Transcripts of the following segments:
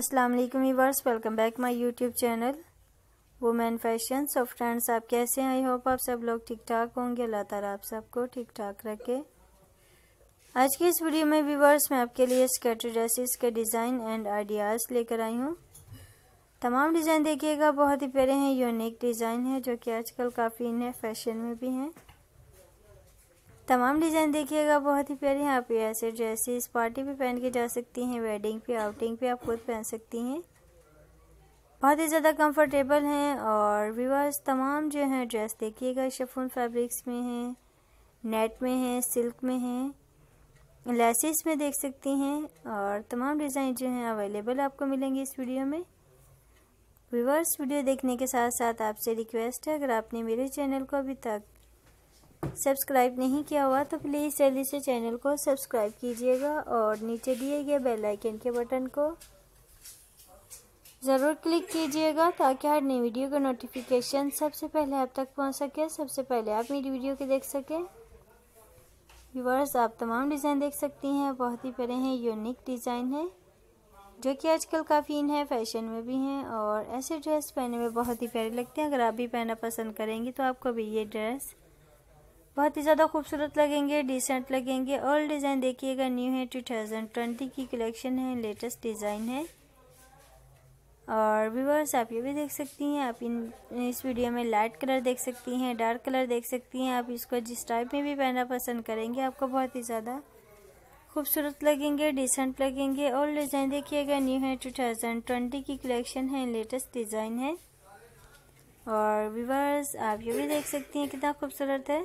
अस्सलाम वालेकुम welcome back my YouTube channel women fashion so friends आप कैसे हैं आई होप आप सब लोग ठीक ठाक होंगे अल्लाह ताला आप सबको ठीक ठाक रखे आज की इस वीडियो में वीवर्स मैं आपके लिए स्केटर ड्रेसेस के डिज़ाइन एंड आइडियाज़ लेकर आई हूँ तमाम डिज़ाइन देखिएगा बहुत ही प्यारे हैं यूनिक डिज़ाइन है जो कि आजकल काफ़ी नए फैशन में भी हैं तमाम डिज़ाइन देखिएगा बहुत ही प्यारे यहाँ पे ऐसे ड्रेसेस पार्टी पे पहन के जा सकती हैं वेडिंग पे आउटिंग पे आप खुद पहन सकती हैं बहुत ही ज़्यादा कंफर्टेबल हैं और विवास तमाम जो हैं ड्रेस देखिएगा शफून फैब्रिक्स में हैं नेट में हैं सिल्क में हैं लेसिस में देख सकती हैं और तमाम डिज़ाइन जो हैं अवेलेबल आपको मिलेंगे इस वीडियो में व्यूवर्स वीडियो देखने के साथ साथ आपसे रिक्वेस्ट है अगर आपने मेरे चैनल को अभी तक सब्सक्राइब नहीं किया हुआ तो प्लीज़ जल्दी से चैनल को सब्सक्राइब कीजिएगा और नीचे दिए गए बेल आइकन के बटन को ज़रूर क्लिक कीजिएगा ताकि हर नई वीडियो का नोटिफिकेशन सबसे पहले आप तक पहुंच सके सबसे पहले आप मेरी वीडियो के देख सकें व्यूवर्स आप तमाम डिज़ाइन देख सकती हैं बहुत ही प्यारे हैं यूनिक डिज़ाइन है जो कि आजकल काफ़ी इन है फैशन में भी हैं और ऐसे ड्रेस पहनने में बहुत ही प्यारे लगते हैं अगर आप भी पहनना पसंद करेंगी तो आपको भी ये ड्रेस बहुत ही ज़्यादा खूबसूरत लगेंगे डिसेंट लगेंगे ओल्ड डिज़ाइन देखिएगा न्यू है टू थाउजेंड ट्वेंटी की कलेक्शन है लेटेस्ट डिज़ाइन है और व्यूवर्स आप ये भी देख सकती हैं आप इन इस वीडियो में लाइट कलर देख सकती हैं डार्क कलर देख सकती हैं आप इसको जिस टाइप में भी पहनना पसंद करेंगे आपको बहुत ही ज़्यादा खूबसूरत लगेंगे डिसेंट लगेंगे ओल्ड डिज़ाइन देखिएगा न्यू है टू थाउजेंड ट्वेंटी की कलेक्शन है लेटेस्ट डिज़ाइन है और व्यूवर्स आप ये भी देख सकती हैं कितना खूबसूरत है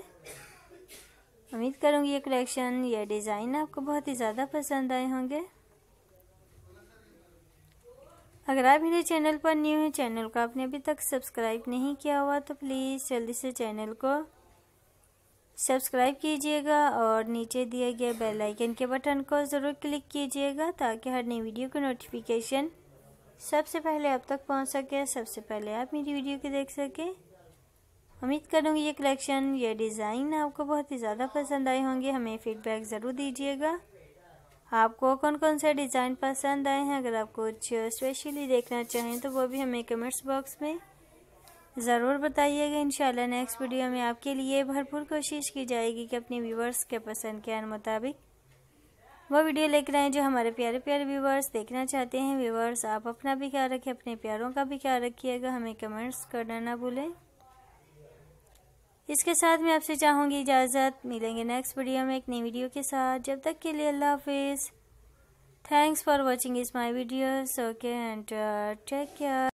उम्मीद करूँगी ये कलेक्शन ये डिज़ाइन आपको बहुत ही ज़्यादा पसंद आए होंगे अगर आप मेरे चैनल पर न्यू हैं चैनल को आपने अभी तक सब्सक्राइब नहीं किया हुआ तो प्लीज़ जल्दी से चैनल को सब्सक्राइब कीजिएगा और नीचे दिए गए बेल आइकन के बटन को ज़रूर क्लिक कीजिएगा ताकि हर नई वीडियो की नोटिफिकेशन सबसे पहले आप तक पहुंच सके सबसे पहले आप मेरी वीडियो को देख सकें उम्मीद करूंगी ये कलेक्शन ये डिज़ाइन आपको बहुत ही ज़्यादा पसंद आए होंगे हमें फीडबैक ज़रूर दीजिएगा आपको कौन कौन से डिज़ाइन पसंद आए हैं अगर आप कुछ स्पेशली देखना चाहें तो वो भी हमें कमेंट्स बॉक्स में ज़रूर बताइएगा इंशाल्लाह नेक्स्ट वीडियो में आपके लिए भरपूर कोशिश की जाएगी कि अपने व्यूवर्स के पसंद के मुताबिक वो वीडियो लेकर आए जो हमारे प्यारे प्यारे व्यूवर्स देखना चाहते हैं व्यूवर्स आप अपना भी ख्याल रखें अपने प्यारों का भी ख्याल रखिएगा हमें कमेंट्स करना ना भूलें इसके साथ मैं आपसे चाहूँगी इजाज़त मिलेंगे नेक्स्ट वीडियो में एक नई वीडियो के साथ जब तक के लिए अल्लाह हाफिज़ thanks for watching is my videos okay and take care